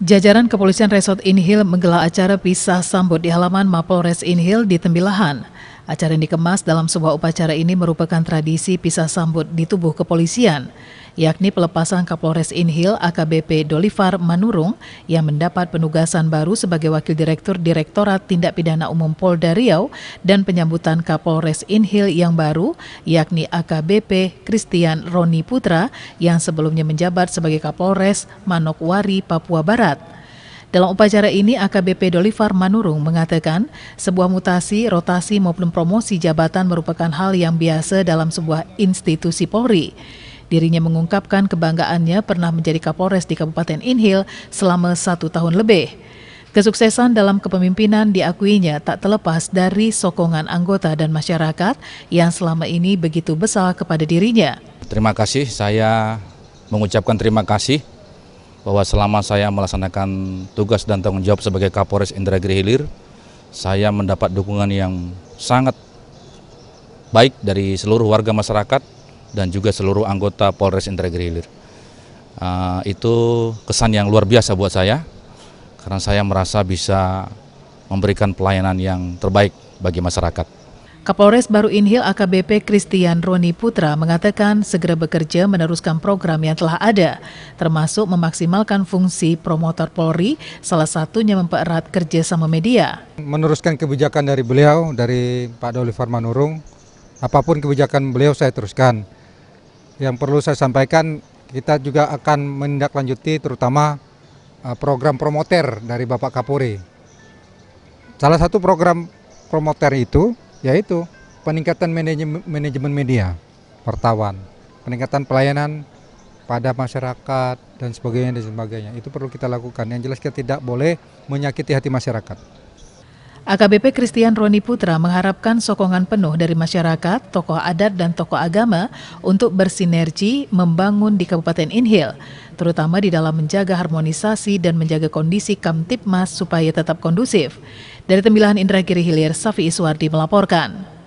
Jajaran Kepolisian Resort Inhil menggelar acara pisah sambut di halaman Mapolres Inhil di Tembilahan. Acara yang dikemas dalam sebuah upacara ini merupakan tradisi pisah sambut di tubuh kepolisian yakni pelepasan Kapolres Inhil AKBP Dolifar Manurung yang mendapat penugasan baru sebagai Wakil Direktur Direktorat Tindak Pidana Umum Polda Riau dan penyambutan Kapolres Inhil yang baru yakni AKBP Christian Roni Putra yang sebelumnya menjabat sebagai Kapolres Manokwari, Papua Barat. Dalam upacara ini, AKBP Dolifar Manurung mengatakan sebuah mutasi, rotasi maupun promosi jabatan merupakan hal yang biasa dalam sebuah institusi Polri. Dirinya mengungkapkan kebanggaannya pernah menjadi Kapolres di Kabupaten Inhil selama satu tahun lebih. Kesuksesan dalam kepemimpinan diakuinya tak terlepas dari sokongan anggota dan masyarakat yang selama ini begitu besar kepada dirinya. Terima kasih, saya mengucapkan terima kasih bahwa selama saya melaksanakan tugas dan tanggung jawab sebagai Kapolres Indragiri Hilir, saya mendapat dukungan yang sangat baik dari seluruh warga masyarakat dan juga seluruh anggota Polres Indragiri Hilir. Uh, itu kesan yang luar biasa buat saya karena saya merasa bisa memberikan pelayanan yang terbaik bagi masyarakat. Kapolres Baru Inhil AKBP Christian Roni Putra mengatakan segera bekerja meneruskan program yang telah ada, termasuk memaksimalkan fungsi promotor Polri, salah satunya mempererat kerja sama media. Meneruskan kebijakan dari beliau, dari Pak Doli Farmanurung, apapun kebijakan beliau saya teruskan yang perlu saya sampaikan kita juga akan menindaklanjuti terutama eh, program promoter dari Bapak Kapolri. Salah satu program promoter itu yaitu peningkatan manajemen, media wartawan, peningkatan pelayanan pada masyarakat dan sebagainya dan sebagainya. Itu perlu kita lakukan. Yang jelas kita tidak boleh menyakiti hati masyarakat. AKBP Christian Roni Putra mengharapkan sokongan penuh dari masyarakat, tokoh adat, dan tokoh agama untuk bersinergi membangun di Kabupaten Inhil, terutama di dalam menjaga harmonisasi dan menjaga kondisi Kamtipmas supaya tetap kondusif. Dari Tembilahan Indra Kiri Hilir, Safi Iswardi melaporkan.